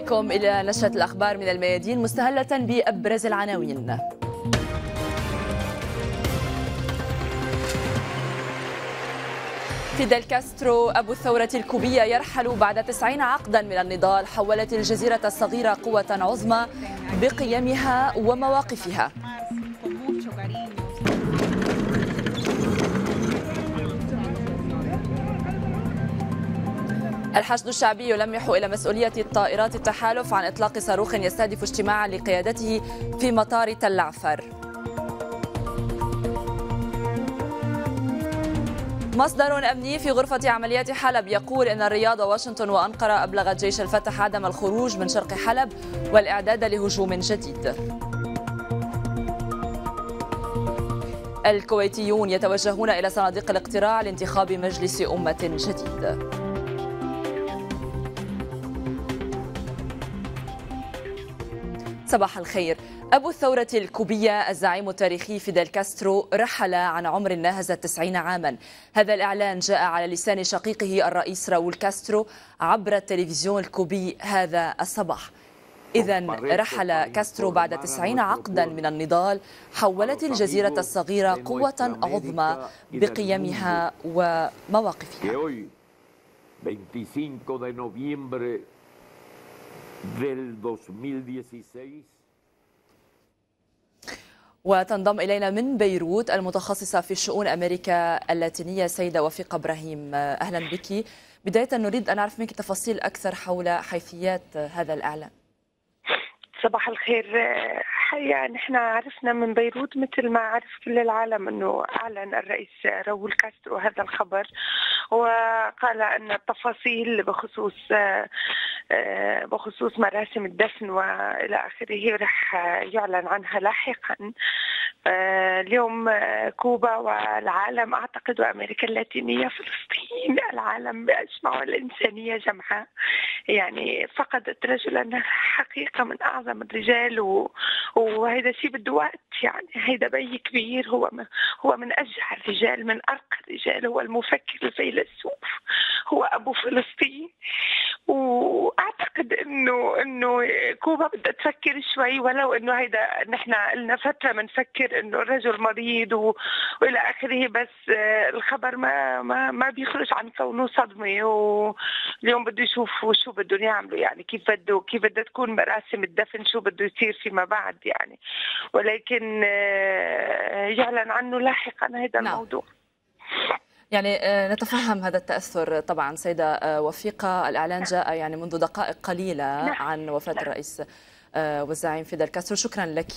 بكم إلى نشرة الأخبار من الميادين مستهلة بأبرز العناوين فيدل كاسترو أبو الثورة الكوبية يرحل بعد تسعين عقدا من النضال حولت الجزيرة الصغيرة قوة عظمى بقيمها ومواقفها الحشد الشعبي يلمح إلى مسؤولية طائرات التحالف عن إطلاق صاروخ يستهدف اجتماعا لقيادته في مطار تل عفر مصدر أمني في غرفة عمليات حلب يقول أن الرياض واشنطن وأنقرة أبلغت جيش الفتح عدم الخروج من شرق حلب والإعداد لهجوم جديد الكويتيون يتوجهون إلى صناديق الاقتراع لانتخاب مجلس أمة جديد صباح الخير أبو الثورة الكوبية الزعيم التاريخي فيدل كاسترو رحل عن عمر ناهز التسعين عاما هذا الإعلان جاء على لسان شقيقه الرئيس راول كاسترو عبر التلفزيون الكوبي هذا الصباح إذا رحل كاسترو بعد تسعين عقدا من النضال حولت الجزيرة الصغيرة قوة عظمى بقيمها ومواقفها del 2016 وتنضم إلينا من بيروت المتخصصة في شؤون أمريكا اللاتينية سيدة وفيق إبراهيم أهلا بك بداية نريد أن نعرف منك تفاصيل أكثر حول حيثيات هذا الإعلان صباح الخير حقيقة نحن عرفنا من بيروت مثل ما عرف كل العالم أنه أعلن الرئيس راول كاسترو هذا الخبر وقال أن التفاصيل بخصوص آه، بخصوص مراسم الدفن والى اخره رح يعلن عنها لاحقا آه، اليوم آه، كوبا والعالم اعتقد وامريكا اللاتينيه فلسطين العالم باجمع الانسانيه جمعاء يعني فقدت رجلا حقيقه من اعظم الرجال وهذا شيء بده وقت يعني هذا بي كبير هو هو من اشجع الرجال من ارقى الرجال هو المفكر الفيلسوف هو أبو فلسطين وأعتقد أنه أنه كوبا بدها تفكر شوي ولو أنه هيدا نحن لنا فترة بنفكر أنه الرجل مريض وإلى آخره بس آه، الخبر ما ما, ما بيخرج عن كونه صدمة واليوم بده يشوفوا شو بدهم يعملوا يعني كيف بده كيف بدها تكون مراسم الدفن شو بده يصير فيما بعد يعني ولكن آه، يعلن عنه لاحقا هذا نعم. الموضوع يعني آه، نتفهم هذا التأثر طبعا سيدة آه، وفيقة الإعلان جاء يعني منذ دقائق قليلة نعم. عن وفاة نعم. الرئيس آه، والزعيم فيدل كاسترو شكرا لك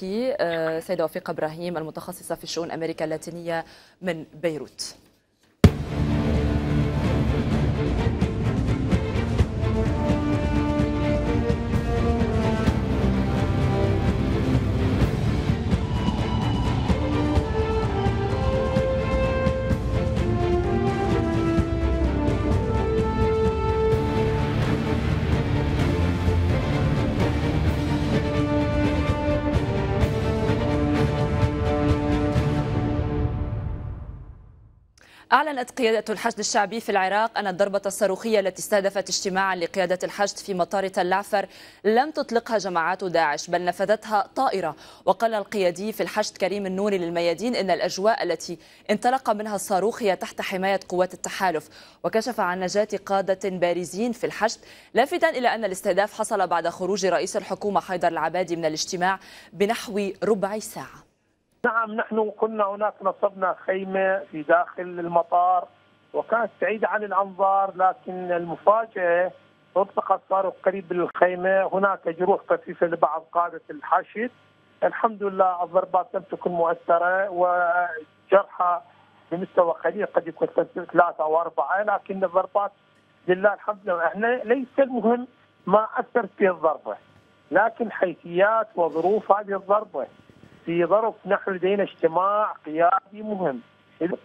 سيدة وفيقة إبراهيم المتخصصة في شؤون أمريكا اللاتينية من بيروت أعلنت قيادة الحشد الشعبي في العراق أن الضربة الصاروخية التي استهدفت اجتماعا لقيادة الحشد في مطار تل عفر لم تطلقها جماعات داعش بل نفذتها طائرة وقال القيادي في الحشد كريم النوري للميادين إن الأجواء التي انطلق منها الصاروخ هي تحت حماية قوات التحالف وكشف عن نجاة قادة بارزين في الحشد لافتا إلى أن الاستهداف حصل بعد خروج رئيس الحكومة حيدر العبادي من الاجتماع بنحو ربع ساعة نعم نحن كنا هناك نصبنا خيمة في داخل المطار وكانت بعيدة عن الأنظار لكن المفاجأة اطلق الصاروخ قريب من الخيمة هناك جروح خفيفة لبعض قادة الحشد الحمد لله الضربات لم تكن مؤثرة وجرحى بمستوى قليل قد يكون ثلاثة أو أربعة لكن الضربات لله الحمد لله احنا ليس المهم ما أثرت به الضربة لكن حيثيات وظروف هذه الضربة في ظرف نحن لدينا اجتماع قيادي مهم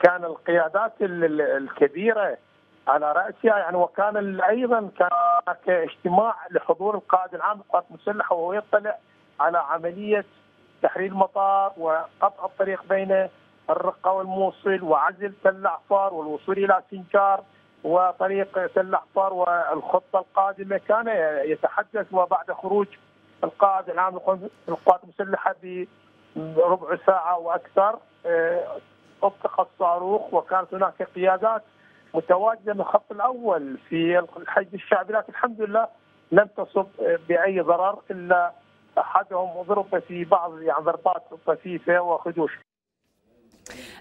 كان القيادات الكبيره على راسها يعني وكان ايضا كان هناك اجتماع لحضور القائد العام للقوات المسلحه وهو يطلع على عمليه تحرير المطار وقطع الطريق بين الرقه والموصل وعزل تل عفار والوصول الى سنجار وطريق تل عفار والخطه القادمه كان يتحدث وبعد خروج القائد العام للقوات المسلحه ربع ساعة وأكثر أطلق آه، الصاروخ وكانت هناك قيادات متواجدة من الخط الأول في الحي الشعبي لكن الحمد لله لم تصب بأي ضرر إلا أحدهم ضرب في بعض يعني ضربات خفيفة وخدوش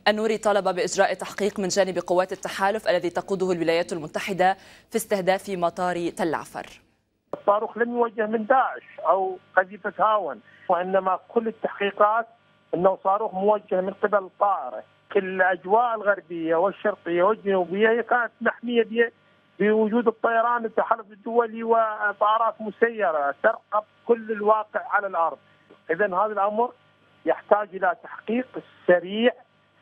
النوري طلب بإجراء تحقيق من جانب قوات التحالف الذي تقوده الولايات المتحدة في استهداف مطار تل عفر الصاروخ لم يوجه من داعش او قذيفه هاون وانما كل التحقيقات انه صاروخ موجه من قبل الطائره الاجواء الغربيه والشرقيه والجنوبيه هي كانت محميه بوجود الطيران التحالف الدولي وطائرات مسيره ترقب كل الواقع على الارض اذا هذا الامر يحتاج الى تحقيق سريع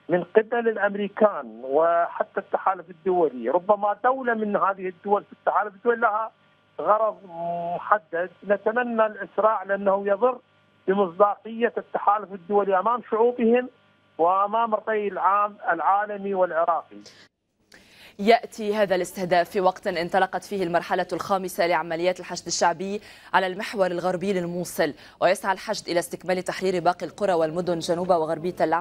من قبل الامريكان وحتى التحالف الدولي، ربما دوله من هذه الدول في التحالف الدولي لها غرض محدد نتمنى الإسراع لأنه يضر بمصداقية التحالف الدولي أمام شعوبهم وأمام الرأي العام العالمي والعراقي يأتي هذا الاستهداف في وقت انطلقت فيه المرحلة الخامسة لعمليات الحشد الشعبي على المحور الغربي للموصل ويسعى الحشد إلى استكمال تحرير باقي القرى والمدن جنوب وغربي تل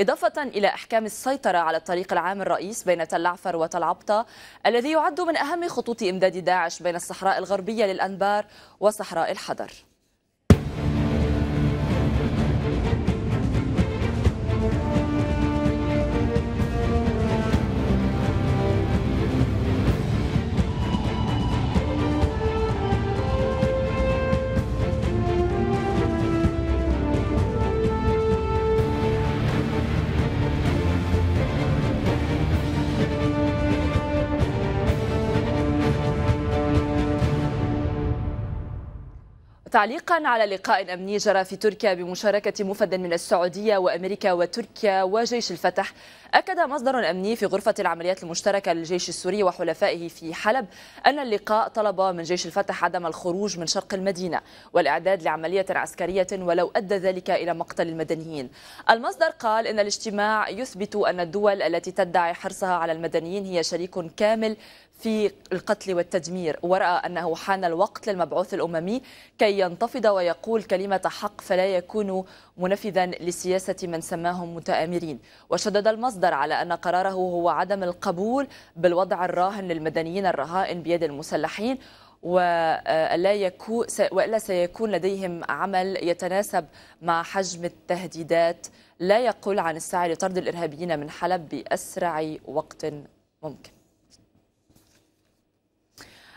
إضافة إلى أحكام السيطرة على الطريق العام الرئيس بين تل عفر وتل عبطة الذي يعد من أهم خطوط إمداد داعش بين الصحراء الغربية للأنبار وصحراء الحضر تعليقا على لقاء أمني جرى في تركيا بمشاركة مفد من السعودية وأمريكا وتركيا وجيش الفتح أكد مصدر أمني في غرفة العمليات المشتركة للجيش السوري وحلفائه في حلب أن اللقاء طلب من جيش الفتح عدم الخروج من شرق المدينة والإعداد لعملية عسكرية ولو أدى ذلك إلى مقتل المدنيين المصدر قال إن الاجتماع يثبت أن الدول التي تدعي حرصها على المدنيين هي شريك كامل في القتل والتدمير ورأى أنه حان الوقت للمبعوث الأممي كي ينتفض ويقول كلمة حق فلا يكون منفذا لسياسة من سماهم متآمرين وشدد المصدر أصدر على أن قراره هو عدم القبول بالوضع الراهن للمدنيين الرهائن بيد المسلحين ولا آه، يكون والا سيكون لديهم عمل يتناسب مع حجم التهديدات لا يقل عن السعي لطرد الارهابيين من حلب باسرع وقت ممكن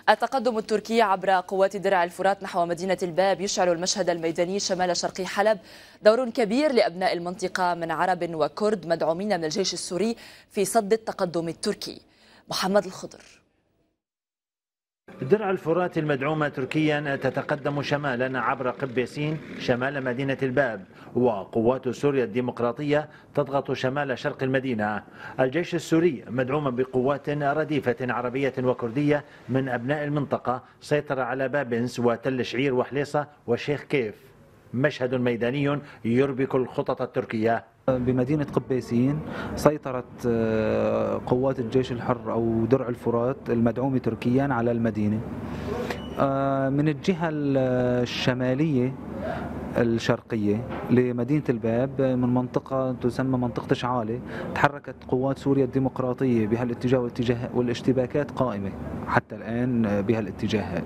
التقدم التركي عبر قوات درع الفرات نحو مدينة الباب يشعل المشهد الميداني شمال شرقي حلب دور كبير لأبناء المنطقة من عرب وكرد مدعومين من الجيش السوري في صد التقدم التركي محمد الخضر درع الفرات المدعومة تركيا تتقدم شمالا عبر قبيسين شمال مدينة الباب وقوات سوريا الديمقراطية تضغط شمال شرق المدينة الجيش السوري مدعوم بقوات رديفة عربية وكردية من أبناء المنطقة سيطر على بابنس وتل شعير وحليصة وشيخ كيف مشهد ميداني يربك الخطط التركية بمدينة قبيسين سيطرت آه، قوات الجيش الحر أو درع الفرات المدعومة تركيا على المدينة آه، من الجهة آه، الشمالية الشرقية لمدينة الباب من منطقة تسمى منطقة شعالة تحركت قوات سوريا الديمقراطية بهالاتجاه والاشتباكات قائمة حتى الآن بهالاتجاهات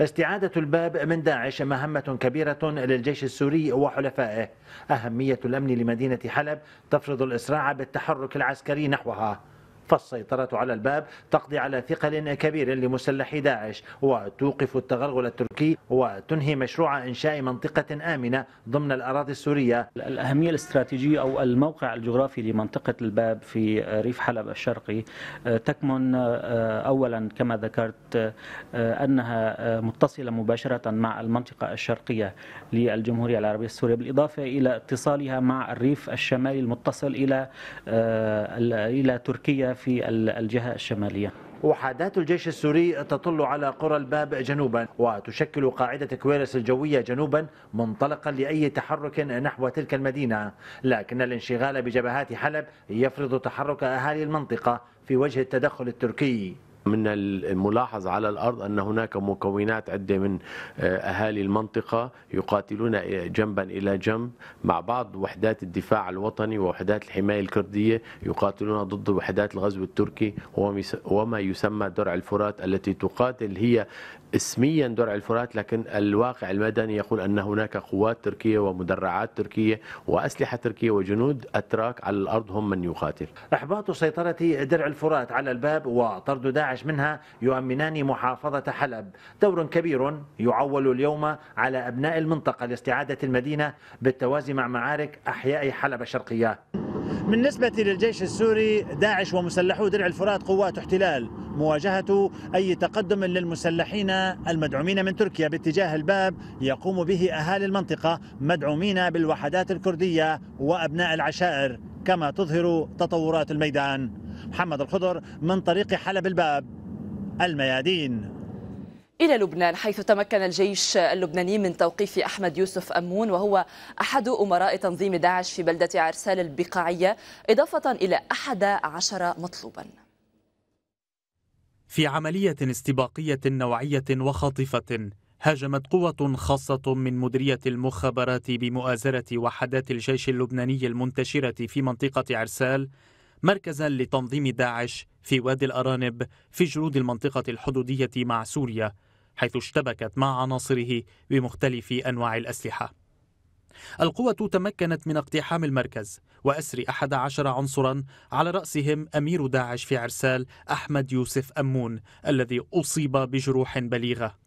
استعادة الباب من داعش مهمة كبيرة للجيش السوري وحلفائه أهمية الأمن لمدينة حلب تفرض الإسراع بالتحرك العسكري نحوها فالسيطرة على الباب تقضي على ثقل كبير لمسلحي داعش وتوقف التغلغل التركي وتنهي مشروع إنشاء منطقة آمنة ضمن الأراضي السورية الأهمية الاستراتيجية أو الموقع الجغرافي لمنطقة الباب في ريف حلب الشرقي آه، تكمن آه، أولا كما ذكرت آه، أنها متصلة مباشرة مع المنطقة الشرقية للجمهورية العربية السورية بالإضافة إلى اتصالها مع الريف الشمالي المتصل إلى إلى تركيا في الجهة الشمالية وحدات الجيش السوري تطل على قرى الباب جنوبا وتشكل قاعدة كويرس الجوية جنوبا منطلقا لأي تحرك نحو تلك المدينة لكن الانشغال بجبهات حلب يفرض تحرك أهالي المنطقة في وجه التدخل التركي من الملاحظ على الارض ان هناك مكونات عده من آه، اهالي المنطقه يقاتلون آه، جنبا الى جنب مع بعض وحدات الدفاع الوطني ووحدات الحمايه الكرديه يقاتلون ضد وحدات الغزو التركي وما يسمى درع الفرات التي تقاتل هي اسميا درع الفرات لكن الواقع المدني يقول ان هناك قوات تركيه ومدرعات تركيه واسلحه تركيه وجنود اتراك على الارض هم من يقاتل. احباط سيطره درع الفرات على الباب وطرد داعش منها يؤمنان محافظه حلب، دور كبير يعول اليوم على ابناء المنطقه لاستعاده المدينه بالتوازي مع معارك احياء حلب الشرقيه. بالنسبة للجيش السوري داعش ومسلحو درع الفرات قوات احتلال مواجهة أي تقدم للمسلحين المدعومين من تركيا باتجاه الباب يقوم به أهالي المنطقة مدعومين بالوحدات الكردية وأبناء العشائر كما تظهر تطورات الميدان محمد الخضر من طريق حلب الباب الميادين إلى لبنان حيث تمكن الجيش اللبناني من توقيف أحمد يوسف أمون وهو أحد أمراء تنظيم داعش في بلدة عرسال البقاعية إضافة إلى أحد عشر مطلوبا في عملية استباقية نوعية وخاطفة هاجمت قوة خاصة من مديرية المخابرات بمؤازرة وحدات الجيش اللبناني المنتشرة في منطقة عرسال مركزا لتنظيم داعش في وادي الأرانب في جنود المنطقة الحدودية مع سوريا حيث اشتبكت مع عناصره بمختلف أنواع الأسلحة القوة تمكنت من اقتحام المركز وأسر أحد عشر عنصرا على رأسهم أمير داعش في عرسال أحمد يوسف أمون الذي أصيب بجروح بليغة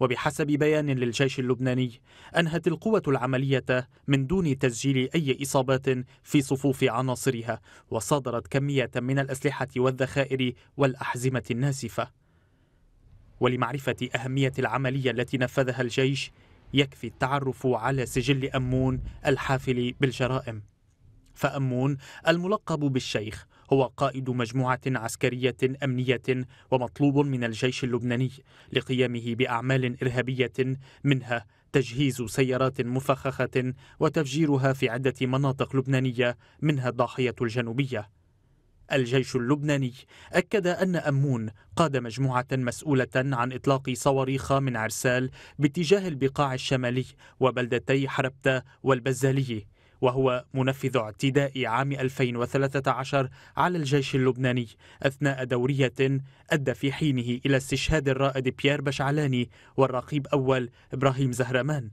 وبحسب بيان للجيش اللبناني أنهت القوة العملية من دون تسجيل أي إصابات في صفوف عناصرها وصادرت كمية من الأسلحة والذخائر والأحزمة النازفة ولمعرفة أهمية العملية التي نفذها الجيش يكفي التعرف على سجل أمون الحافل بالجرائم فأمون الملقب بالشيخ هو قائد مجموعة عسكرية أمنية ومطلوب من الجيش اللبناني لقيامه بأعمال إرهابية منها تجهيز سيارات مفخخة وتفجيرها في عدة مناطق لبنانية منها الضاحية الجنوبية الجيش اللبناني أكد أن أمون قاد مجموعة مسؤولة عن إطلاق صواريخ من عرسال باتجاه البقاع الشمالي وبلدتي حربتة والبزالية وهو منفذ اعتداء عام 2013 على الجيش اللبناني أثناء دورية أدى في حينه إلى استشهاد الرائد بيير بشعلاني والرقيب أول إبراهيم زهرمان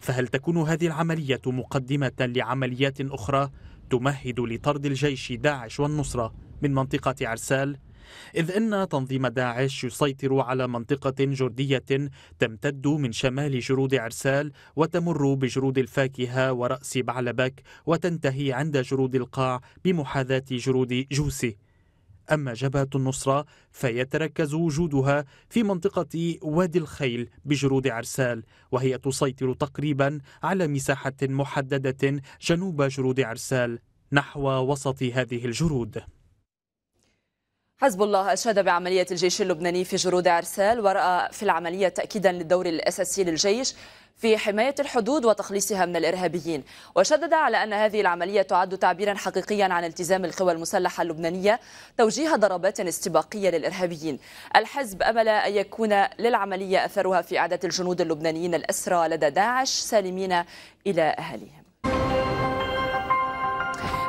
فهل تكون هذه العملية مقدمة لعمليات أخرى تمهد لطرد الجيش داعش والنصرة من منطقة عرسال إذ أن تنظيم داعش يسيطر على منطقة جردية تمتد من شمال جرود عرسال وتمر بجرود الفاكهة ورأس بعلبك وتنتهي عند جرود القاع بمحاذاة جرود جوسي أما جبهة النصرة فيتركز وجودها في منطقة وادي الخيل بجرود عرسال وهي تسيطر تقريبا على مساحة محددة جنوب جرود عرسال نحو وسط هذه الجرود حزب الله أشاد بعملية الجيش اللبناني في جرود عرسال ورأى في العملية تأكيدا للدور الأساسي للجيش في حماية الحدود وتخليصها من الإرهابيين وشدد على أن هذه العملية تعد تعبيرا حقيقيا عن التزام القوى المسلحة اللبنانية توجيه ضربات استباقية للإرهابيين الحزب أمل أن يكون للعملية أثرها في إعادة الجنود اللبنانيين الأسرى لدى داعش سالمين إلى أهلهم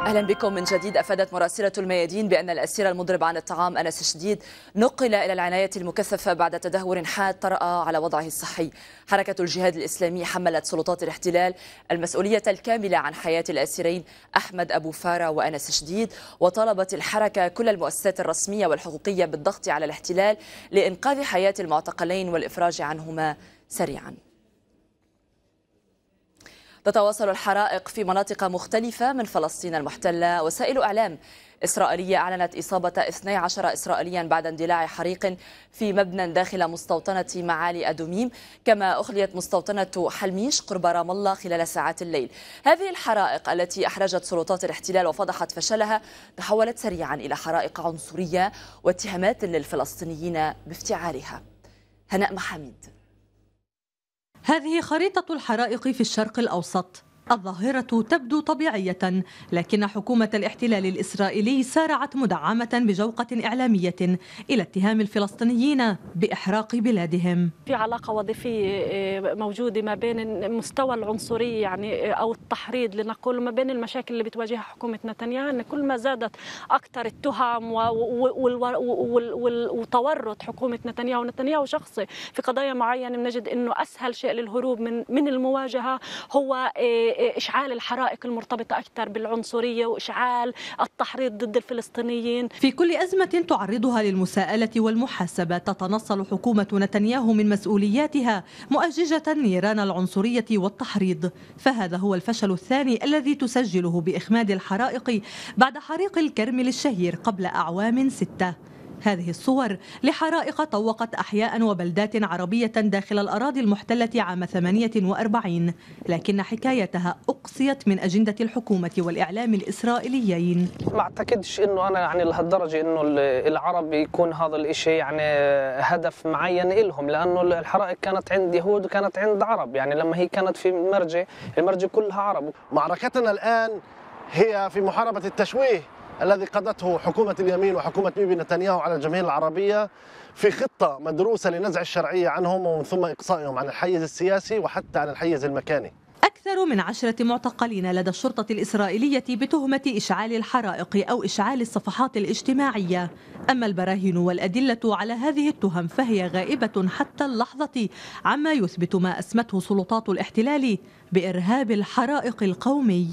اهلا بكم من جديد افادت مراسله الميادين بان الاسير المضرب عن الطعام انس شديد نقل الى العنايه المكثفه بعد تدهور حاد طرا على وضعه الصحي حركه الجهاد الاسلامي حملت سلطات الاحتلال المسؤوليه الكامله عن حياه الاسيرين احمد ابو فاره وانس شديد وطالبت الحركه كل المؤسسات الرسميه والحقوقيه بالضغط على الاحتلال لانقاذ حياه المعتقلين والافراج عنهما سريعا تتواصل الحرائق في مناطق مختلفة من فلسطين المحتلة وسائل إعلام إسرائيلية أعلنت إصابة 12 إسرائيليا بعد اندلاع حريق في مبنى داخل مستوطنة معالي أدوميم كما أخليت مستوطنة حلميش قرب رام الله خلال ساعات الليل هذه الحرائق التي أحرجت سلطات الاحتلال وفضحت فشلها تحولت سريعا إلى حرائق عنصرية واتهامات للفلسطينيين بافتعالها هناء محمد هذه خريطة الحرائق في الشرق الأوسط الظاهرة تبدو طبيعية لكن حكومة الاحتلال الإسرائيلي سارعت مدعمة بجوقة إعلامية إلى اتهام الفلسطينيين بإحراق بلادهم في علاقة وظيفية آه، موجودة ما بين مستوى العنصرية يعني آه، أو التحريض لنقول ما بين المشاكل اللي بتواجهها حكومة نتنياهو أن كل ما زادت أكثر التهم وتورط حكومة نتنياهو نتنياهو شخصي في قضايا معينة بنجد أنه أسهل شيء للهروب من المواجهة هو آه، اشعال الحرائق المرتبطه اكثر بالعنصريه واشعال التحريض ضد الفلسطينيين في كل ازمه تعرضها للمساءله والمحاسبه تتنصل حكومه نتنياهو من مسؤولياتها مؤججه نيران العنصريه والتحريض فهذا هو الفشل الثاني الذي تسجله باخماد الحرائق بعد حريق الكرمل الشهير قبل اعوام سته هذه الصور لحرائق طوقت أحياء وبلدات عربية داخل الأراضي المحتلة عام 48 لكن حكايتها أقصيت من أجندة الحكومة والإعلام الإسرائيليين ما أعتقدش أنه أنا يعني لهالدرجة أنه العرب يكون هذا الإشي يعني هدف معين إلهم لأنه الحرائق كانت عند يهود وكانت عند عرب يعني لما هي كانت في مرجة المرجة كلها عرب معركتنا الآن هي في محاربة التشويه الذي قادته حكومة اليمين وحكومة بيبي نتنياهو على الجماهير العربية في خطة مدروسة لنزع الشرعية عنهم ومن ثم إقصائهم عن الحيز السياسي وحتى عن الحيز المكاني أكثر من عشرة معتقلين لدى الشرطة الإسرائيلية بتهمة إشعال الحرائق أو إشعال الصفحات الاجتماعية أما البراهين والأدلة على هذه التهم فهي غائبة حتى اللحظة عما يثبت ما أسمته سلطات الاحتلال بإرهاب الحرائق القومي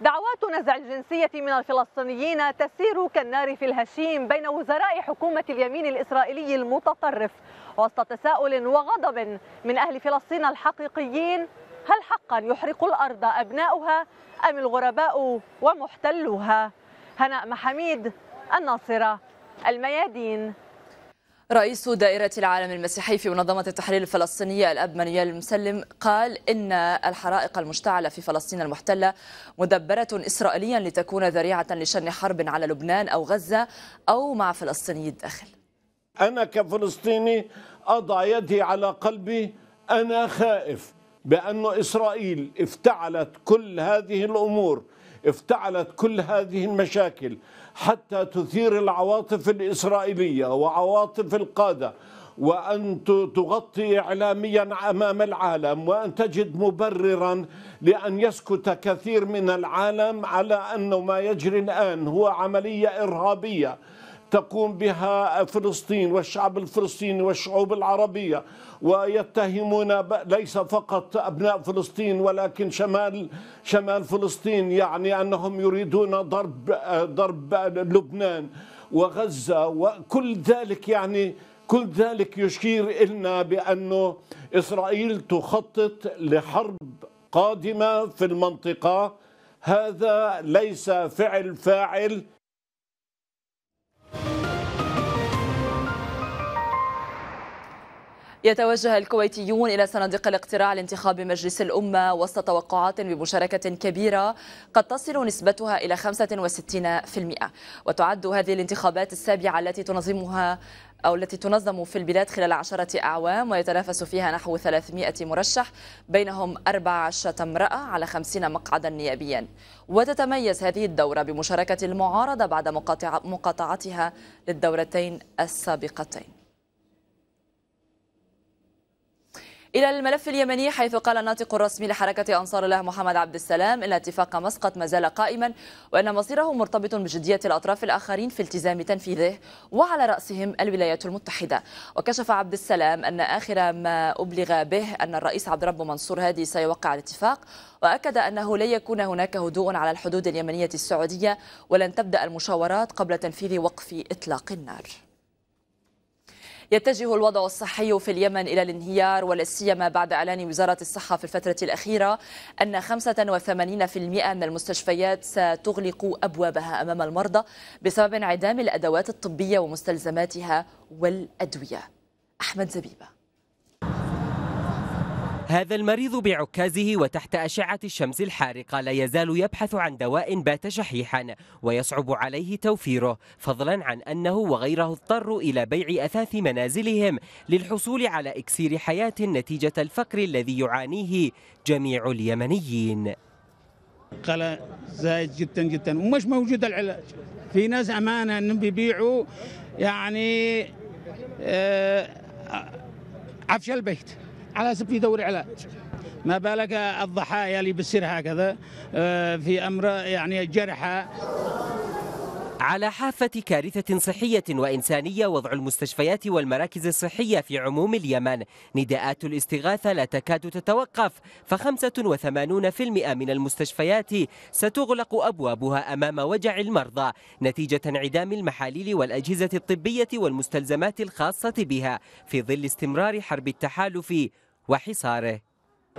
دعوات نزع الجنسية من الفلسطينيين تسير كالنار في الهشيم بين وزراء حكومة اليمين الإسرائيلي المتطرف وسط تساؤل وغضب من أهل فلسطين الحقيقيين هل حقا يحرق الأرض أبناؤها أم الغرباء ومحتلوها؟ هناء محميد الناصرة الميادين رئيس دائرة العالم المسيحي في منظمة التحرير الفلسطينية الأب مانيال المسلم قال إن الحرائق المشتعلة في فلسطين المحتلة مدبرة إسرائيليا لتكون ذريعة لشن حرب على لبنان أو غزة أو مع فلسطيني الداخل أنا كفلسطيني أضع يدي على قلبي أنا خائف بأن إسرائيل افتعلت كل هذه الأمور افتعلت كل هذه المشاكل حتى تثير العواطف الإسرائيلية وعواطف القادة وأن تغطي إعلاميا أمام العالم وأن تجد مبررا لأن يسكت كثير من العالم على أن ما يجري الآن هو عملية إرهابية تقوم بها فلسطين والشعب الفلسطيني والشعوب العربية ويتهمون ليس فقط أبناء فلسطين ولكن شمال شمال فلسطين يعني أنهم يريدون ضرب ضرب لبنان وغزة وكل ذلك يعني كل ذلك يشير إلنا بأنه إسرائيل تخطط لحرب قادمة في المنطقة هذا ليس فعل فاعل يتوجه الكويتيون إلى صناديق الاقتراع لانتخاب مجلس الأمة وسط توقعات بمشاركة كبيرة قد تصل نسبتها إلى 65% وتعد هذه الانتخابات السابعة التي تنظمها أو التي تنظم في البلاد خلال عشرة أعوام ويتنافس فيها نحو 300 مرشح بينهم 14 امرأة على 50 مقعدا نيابيا وتتميز هذه الدورة بمشاركة المعارضة بعد مقاطعتها للدورتين السابقتين إلى الملف اليمني حيث قال الناطق الرسمي لحركة أنصار الله محمد عبد السلام إن اتفاق مسقط ما زال قائما وأن مصيره مرتبط بجدية الأطراف الآخرين في التزام تنفيذه وعلى رأسهم الولايات المتحدة وكشف عبد السلام أن آخر ما أبلغ به أن الرئيس عبد رب منصور هادي سيوقع الاتفاق وأكد أنه لن يكون هناك هدوء على الحدود اليمنية السعودية ولن تبدأ المشاورات قبل تنفيذ وقف إطلاق النار يتجه الوضع الصحي في اليمن إلى الانهيار ولا سيما بعد إعلان وزارة الصحة في الفترة الأخيرة أن 85% من المستشفيات ستغلق أبوابها أمام المرضى بسبب انعدام الأدوات الطبية ومستلزماتها والأدوية أحمد زبيبه هذا المريض بعكازه وتحت أشعة الشمس الحارقة لا يزال يبحث عن دواء بات شحيحا ويصعب عليه توفيره فضلا عن أنه وغيره اضطروا إلى بيع أثاث منازلهم للحصول على إكسير حياة نتيجة الفقر الذي يعانيه جميع اليمنيين قال زايد جدا جدا ومش موجود العلاج في ناس أمانة أنهم بيبيعوا يعني آه، عفش البيت على سبيل دور على ما بالك الضحايا اللي بتصير هكذا آه، في امر يعني جرحى على حافة كارثة صحية وإنسانية وضع المستشفيات والمراكز الصحية في عموم اليمن نداءات الاستغاثة لا تكاد تتوقف ف85% من المستشفيات ستغلق أبوابها أمام وجع المرضى نتيجة انعدام المحاليل والأجهزة الطبية والمستلزمات الخاصة بها في ظل استمرار حرب التحالف وحصاره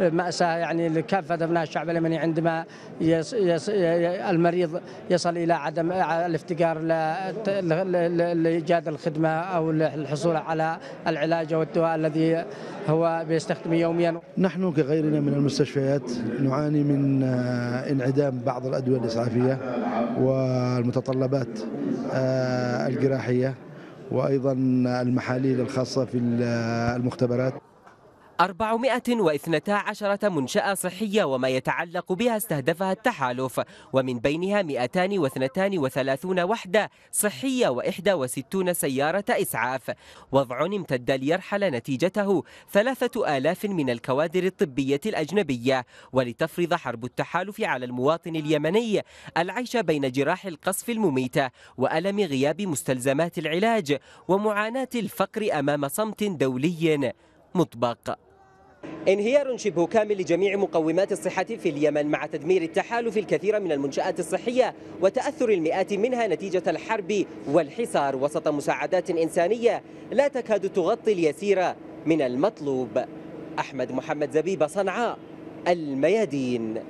مأساة يعني لكافة أبناء الشعب اليمني عندما يص يص المريض يصل إلى عدم الافتقار لإيجاد الخدمة أو الحصول على العلاج أو الدواء الذي هو بيستخدمه يوميا نحن كغيرنا من المستشفيات نعاني من آه، انعدام بعض الأدوية الإسعافية والمتطلبات آه، الجراحية وأيضا المحاليل الخاصة في المختبرات 412 منشأة صحية وما يتعلق بها استهدفها التحالف ومن بينها 232 وحدة صحية و61 سيارة إسعاف وضع امتد ليرحل نتيجته 3000 من الكوادر الطبية الأجنبية ولتفرض حرب التحالف على المواطن اليمني العيش بين جراح القصف المميتة وألم غياب مستلزمات العلاج ومعاناة الفقر أمام صمت دولي مطبق انهيار شبه كامل لجميع مقومات الصحة في اليمن مع تدمير التحالف الكثير من المنشآت الصحية وتأثر المئات منها نتيجة الحرب والحصار وسط مساعدات إنسانية لا تكاد تغطي اليسير من المطلوب أحمد محمد زبيب صنعاء الميادين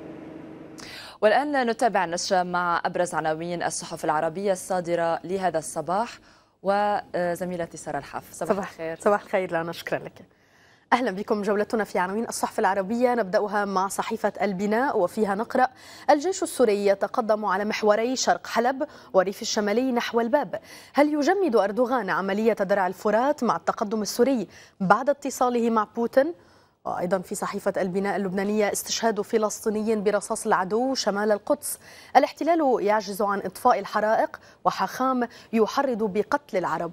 والآن نتابع النشرة مع أبرز عناوين الصحف العربية الصادرة لهذا الصباح وزميلتي سارة الحاف صباح, صباح الخير صباح الخير لنا شكرا لك أهلا بكم جولتنا في عناوين الصحف العربية نبدأها مع صحيفة البناء وفيها نقرأ الجيش السوري يتقدم على محوري شرق حلب وريف الشمالي نحو الباب هل يجمد أردوغان عملية درع الفرات مع التقدم السوري بعد اتصاله مع بوتين؟ وأيضا في صحيفة البناء اللبنانية استشهاد فلسطيني برصاص العدو شمال القدس الاحتلال يعجز عن إطفاء الحرائق وحخام يحرض بقتل العرب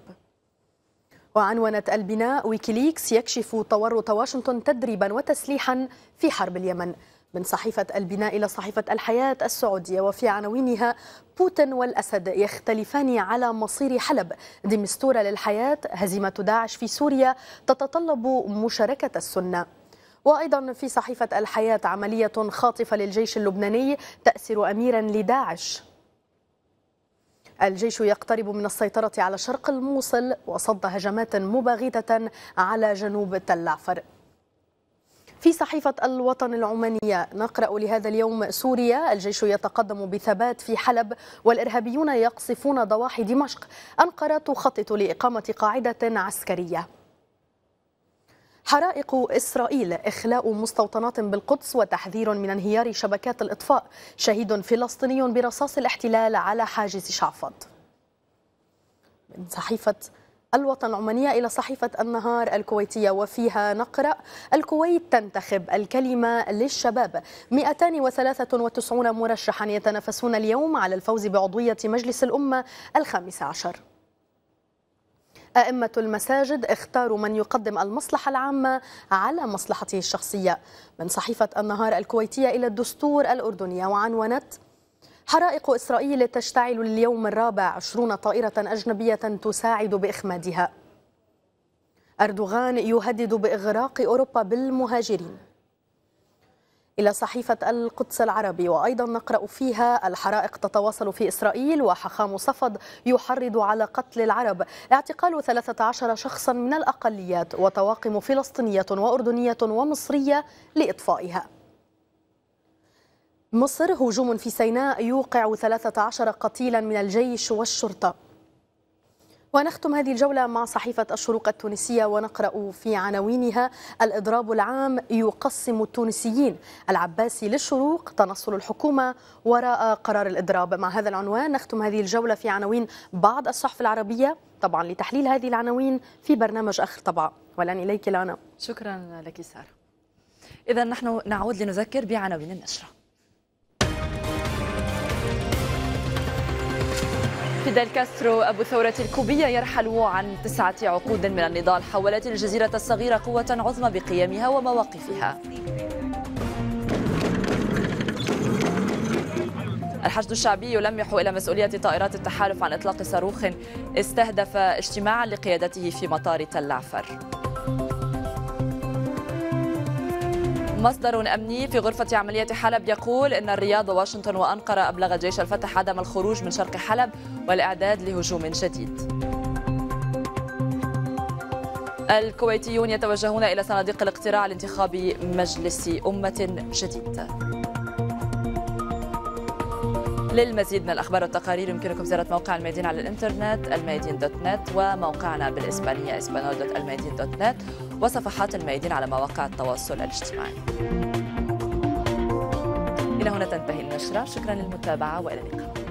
وعنونت البناء ويكيليكس يكشف تورط واشنطن تدريبا وتسليحا في حرب اليمن من صحيفة البناء إلى صحيفة الحياة السعودية وفي عناوينها بوتين والأسد يختلفان على مصير حلب ديمستورة للحياة هزيمة داعش في سوريا تتطلب مشاركة السنة وأيضا في صحيفة الحياة عملية خاطفة للجيش اللبناني تأسر أميرا لداعش الجيش يقترب من السيطرة على شرق الموصل وصد هجمات مباغتة على جنوب تل في صحيفة الوطن العمانية نقرأ لهذا اليوم سوريا الجيش يتقدم بثبات في حلب والإرهابيون يقصفون ضواحي دمشق أنقرة تخطط لإقامة قاعدة عسكرية حرائق إسرائيل إخلاء مستوطنات بالقدس وتحذير من انهيار شبكات الإطفاء شهيد فلسطيني برصاص الاحتلال على حاجز شعفط من صحيفة الوطن العمانية إلى صحيفة النهار الكويتية وفيها نقرأ الكويت تنتخب الكلمة للشباب 293 مرشحا يتنافسون اليوم على الفوز بعضوية مجلس الأمة الخامس عشر أئمة المساجد اختاروا من يقدم المصلحة العامة على مصلحته الشخصية من صحيفة النهار الكويتية إلى الدستور الأردنية وعنونت حرائق إسرائيل تشتعل اليوم الرابع عشرون طائرة أجنبية تساعد بإخمادها أردوغان يهدد بإغراق أوروبا بالمهاجرين إلى صحيفة القدس العربي وأيضا نقرأ فيها الحرائق تتواصل في إسرائيل وحخام صفد يحرض على قتل العرب اعتقال 13 شخصا من الأقليات وطواقم فلسطينية وأردنية ومصرية لإطفائها مصر هجوم في سيناء يوقع 13 قتيلا من الجيش والشرطة ونختم هذه الجولة مع صحيفة الشروق التونسية ونقرأ في عناوينها الإضراب العام يقسم التونسيين العباسي للشروق تنصل الحكومة وراء قرار الإضراب مع هذا العنوان نختم هذه الجولة في عناوين بعض الصحف العربية طبعا لتحليل هذه العناوين في برنامج آخر طبعا ولن إليك لانا شكرا لك سارة إذا نحن نعود لنذكر بعناوين النشرة فيدال كاسترو أبو الثورة الكوبية يرحل عن تسعة عقود من النضال حولت الجزيرة الصغيرة قوة عظمى بقيمها ومواقفها الحشد الشعبي يلمح إلى مسؤولية طائرات التحالف عن إطلاق صاروخ استهدف اجتماعا لقيادته في مطار تل عفر مصدر أمني في غرفة عملية حلب يقول أن الرياض وواشنطن وأنقرة أبلغ جيش الفتح عدم الخروج من شرق حلب والإعداد لهجوم شديد الكويتيون يتوجهون إلى صناديق الاقتراع لانتخاب مجلس أمة جديد للمزيد من الأخبار والتقارير يمكنكم زيارة موقع الميادين على الإنترنت الميدين دوت نت وموقعنا بالإسبانية اسبانول دوت الميدين دوت نت وصفحات الميادين على مواقع التواصل الاجتماعي إلى هنا تنتهي النشرة شكرا للمتابعة وإلى اللقاء